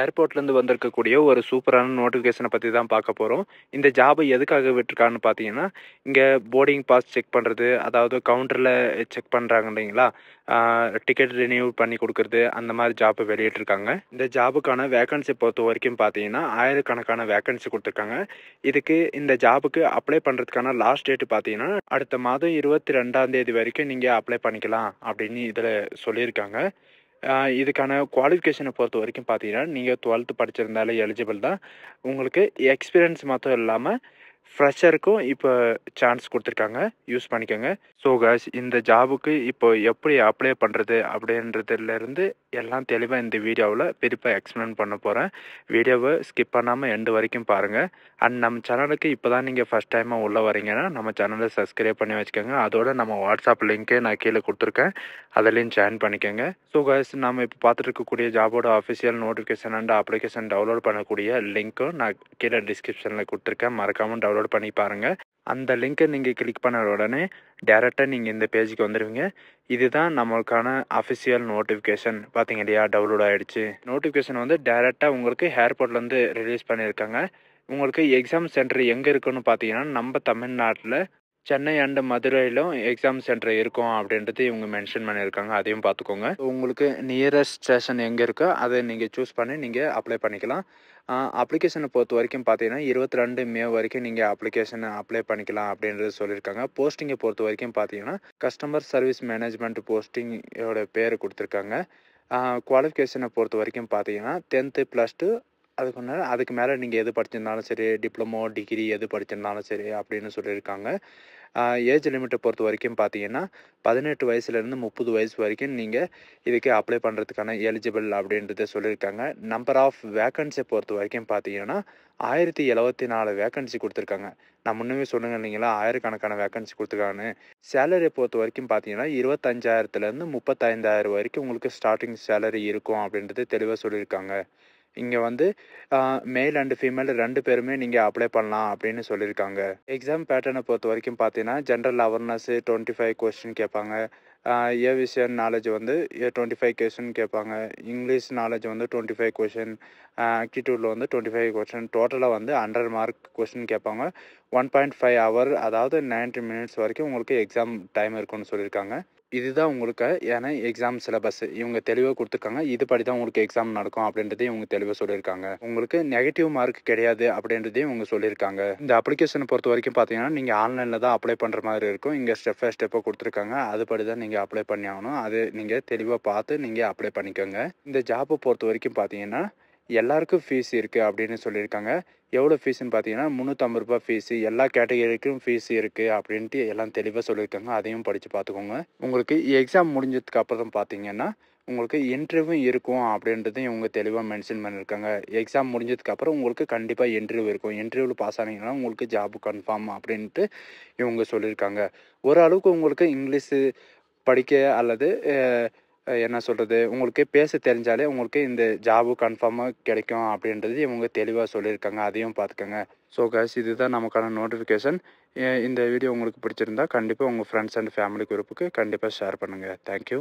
ஏர்போர்ட்லேருந்து வந்திருக்கக்கூடிய ஒரு சூப்பரான நோட்டிஃபிகேஷனை பற்றி தான் பார்க்க போகிறோம் இந்த ஜாபை எதுக்காக விட்டுருக்கான்னு பார்த்தீங்கன்னா இங்கே போர்டிங் பாஸ் செக் பண்ணுறது அதாவது கவுண்டரில் செக் பண்ணுறாங்க இல்லைங்களா டிக்கெட் ரினியூ பண்ணி கொடுக்குறது அந்த மாதிரி ஜாப்பை வெளியிட்டிருக்காங்க இந்த ஜாபுக்கான வேக்கன்சி பொறுத்த வரைக்கும் பார்த்தீங்கன்னா ஆயிரக்கணக்கான வேக்கன்சி கொடுத்துருக்காங்க இதுக்கு இந்த ஜாபுக்கு அப்ளை பண்ணுறதுக்கான லாஸ்ட் டேட் பார்த்தீங்கன்னா அடுத்த மாதம் இருபத்தி ரெண்டாம் தேதி வரைக்கும் நீங்கள் அப்ளை பண்ணிக்கலாம் அப்படின்னு இதில் சொல்லியிருக்காங்க இதுக்கான குவாலிஃபிகேஷனை பொறுத்த வரைக்கும் பார்த்தீங்கன்னா நீங்கள் டுவெல்த்து படிச்சிருந்தாலே எலிஜிபிள் தான் உங்களுக்கு எக்ஸ்பீரியன்ஸ் மட்டும் இல்லாமல் ஃப்ரெஷருக்கும் இப்போ சான்ஸ் கொடுத்துருக்காங்க யூஸ் பண்ணிக்கோங்க ஸோ கைஸ் இந்த ஜாபுக்கு இப்போ எப்படி அப்ளை பண்ணுறது அப்படின்றதுலேருந்து எல்லாம் தெளிவாக இந்த வீடியோவில் பெரிப்பாக எக்ஸ்பிளைன் பண்ண போகிறேன் வீடியோவை ஸ்கிப் பண்ணாமல் எண்டு வரைக்கும் பாருங்கள் அண்ட் நம்ம சேனலுக்கு இப்போ தான் நீங்கள் ஃபஸ்ட் டைமாக உள்ளே வரீங்கன்னா நம்ம சேனலை சப்ஸ்கிரைப் பண்ணி வச்சுக்கோங்க அதோட நம்ம வாட்ஸ்அப் லிங்க்கே நான் கீழே கொடுத்துருக்கேன் அதுலேயும் ஜாயின் பண்ணிக்கோங்க ஸோ கைஸ் நம்ம இப்போ பார்த்துருக்கக்கூடிய ஜாபோட official notification and application download பண்ணக்கூடிய லிங்க்கும் நான் கீழே டிஸ்கிரிப்ஷனில் கொடுத்துருக்கேன் மறக்காமல் டவுன்லோட் டவுன்லோட் பண்ணி பாருங்கள் அந்த லிங்க்கை நீங்கள் கிளிக் பண்ண உடனே டேரெக்டாக நீங்கள் இந்த பேஜுக்கு வந்துடுவீங்க இதுதான் நம்மளுக்கான அஃபிஷியல் நோட்டிஃபிகேஷன் பார்த்தீங்க இல்லையா டவுன்லோட் ஆகிடுச்சு நோட்டிஃபிகேஷன் வந்து டேரெக்டாக உங்களுக்கு ஏர்போர்ட்லேருந்து ரிலீஸ் பண்ணியிருக்காங்க உங்களுக்கு எக்ஸாம் சென்டர் எங்கே இருக்குன்னு பார்த்தீங்கன்னா நம்ம தமிழ்நாட்டில் சென்னை அண்ட் மதுரையிலும் எக்ஸாம் சென்டர் இருக்கும் அப்படின்றது இவங்க மென்ஷன் பண்ணியிருக்காங்க அதையும் பார்த்துக்கோங்க உங்களுக்கு நியரஸ்ட் ஸ்டேஷன் எங்கே இருக்கோ அதை நீங்கள் சூஸ் பண்ணி நீங்கள் அப்ளை பண்ணிக்கலாம் அப்ளிகேஷனை பொறுத்த வரைக்கும் பார்த்தீங்கன்னா இருபத்தி ரெண்டு மே வரைக்கும் நீங்கள் அப்ளிகேஷனை அப்ளை பண்ணிக்கலாம் அப்படின்றது சொல்லியிருக்காங்க போஸ்டிங்கை பொறுத்த வரைக்கும் பார்த்தீங்கன்னா கஸ்டமர் சர்வீஸ் மேனேஜ்மெண்ட் போஸ்டிங்கோட பேர் கொடுத்துருக்காங்க குவாலிஃபிகேஷனை பொறுத்த வரைக்கும் பார்த்தீங்கன்னா டென்த்து ப்ளஸ் டூ அதுக்கு முன்னாடி அதுக்கு மேலே நீங்கள் எது படிச்சிருந்தாலும் சரி டிப்ளமோ டிகிரி எது படிச்சிருந்தாலும் சரி அப்படின்னு சொல்லியிருக்காங்க ஏஜ் லிமிட்டை பொறுத்த வரைக்கும் பார்த்தீங்கன்னா பதினெட்டு வயசுலேருந்து முப்பது வயசு வரைக்கும் நீங்கள் இதுக்கு அப்ளை பண்ணுறதுக்கான எலிஜிபிள் அப்படின்றத சொல்லியிருக்காங்க நம்பர் ஆஃப் வேக்கன்சியை பொறுத்த வரைக்கும் பார்த்தீங்கன்னா ஆயிரத்தி எழுவத்தி நாலு வேக்கன்சி கொடுத்துருக்காங்க நான் முன்னே சொல்லுங்க இல்லைங்களா ஆயிரக்கணக்கான வேக்கன்சி கொடுத்துருக்காங்கன்னு சேலரியை பொறுத்த வரைக்கும் பார்த்தீங்கன்னா இருபத்தஞ்சாயிரத்துலேருந்து முப்பத்தைந்தாயிரம் வரைக்கும் உங்களுக்கு ஸ்டார்டிங் சேலரி இருக்கும் அப்படின்றது தெளிவாக சொல்லியிருக்காங்க இங்கே வந்து மேல் அண்டு ஃபீமேல் ரெண்டு பேருமே நீங்கள் அப்ளை பண்ணலாம் அப்படின்னு சொல்லியிருக்காங்க எக்ஸாம் பேட்டர்னை பொறுத்த வரைக்கும் பார்த்தீங்கன்னா general awareness twenty five question கேட்பாங்க ஏ விஷயன் நாலேஜ் வந்து டுவெண்ட்டி ஃபைவ் கொஸ்டின் கேட்பாங்க இங்கிலீஷ் நாலேஜ் வந்து டுவெண்ட்டி ஃபைவ் கொஷின் ஆக்டிடியூடில் வந்து டுவெண்ட்டி ஃபைவ் கொஸ்டின் டோட்டலாக வந்து ஹண்ட்ரட் மார்க் கொஸ்டின் கேட்பாங்க ஒன் பாயிண்ட் ஃபைவ் ஹவர் அதாவது நைன்டி மினிட்ஸ் வரைக்கும் உங்களுக்கு எக்ஸாம் டைம் இருக்குன்னு சொல்லியிருக்காங்க இதுதான் உங்களுக்கு ஏன்னா எக்ஸாம் சிலபஸ் இவங்க தெளிவாக கொடுத்துருக்காங்க இது படி தான் உங்களுக்கு எக்ஸாம் நடக்கும் அப்படின்றதே இவங்க தெளிவாக சொல்லியிருக்காங்க உங்களுக்கு நெகட்டிவ் மார்க் கிடையாது அப்படின்றதையும் இவங்க சொல்லியிருக்காங்க இந்த அப்ளிகேஷனை பொறுத்த வரைக்கும் பார்த்தீங்கன்னா நீங்கள் ஆன்லைனில் தான் அப்ளை பண்ணுற மாதிரி இருக்கும் இங்கே ஸ்டெப் பை ஸ்டெப்பாக கொடுத்துருக்காங்க அதுபடி தான் நீங்கள் அப்ளை பண்ணி ஆகணும் அது நீங்கள் தெளிவாக பார்த்து நீங்கள் அப்ளை பண்ணிக்கோங்க இந்த ஜாப்பை பொறுத்த வரைக்கும் பார்த்தீங்கன்னா எல்லாருக்கும் ஃபீஸ் இருக்குது அப்படின்னு சொல்லியிருக்காங்க எவ்வளோ ஃபீஸ்ன்னு பார்த்தீங்கன்னா முந்நூற்றம்பது ரூபாய் ஃபீஸு எல்லா கேட்டகரிக்கும் ஃபீஸ் இருக்குது அப்படின்ட்டு எல்லாம் தெளிவாக சொல்லியிருக்காங்க அதையும் படித்து பார்த்துக்கோங்க உங்களுக்கு எக்ஸாம் முடிஞ்சதுக்கு அப்புறம் பார்த்தீங்கன்னா உங்களுக்கு இன்டர்வியூ இருக்கும் அப்படின்றதையும் இவங்க தெளிவாக மென்ஷன் பண்ணியிருக்காங்க எக்ஸாம் முடிஞ்சதுக்கப்புறம் உங்களுக்கு கண்டிப்பாக இன்டர்வியூ இருக்கும் இன்டர்வியூவில் பாஸ் ஆனீங்கன்னா உங்களுக்கு ஜாப் கன்ஃபார்ம் அப்படின்ட்டு இவங்க சொல்லியிருக்காங்க ஓரளவுக்கு உங்களுக்கு இங்கிலீஷு படிக்க அல்லது என்ன சொல்கிறது உங்களுக்கே பேச தெரிஞ்சாலே உங்களுக்கு இந்த ஜாபு கன்ஃபார்மாக கிடைக்கும் அப்படின்றது இவங்க தெளிவாக சொல்லியிருக்காங்க அதையும் பார்த்துக்கோங்க ஸோ கைஸ் இதுதான் நமக்கான நோட்டிஃபிகேஷன் இந்த வீடியோ உங்களுக்கு பிடிச்சிருந்தா கண்டிப்பாக உங்கள் ஃப்ரெண்ட்ஸ் அண்ட் ஃபேமிலி குரூப்புக்கு கண்டிப்பாக ஷேர் பண்ணுங்கள் தேங்க்யூ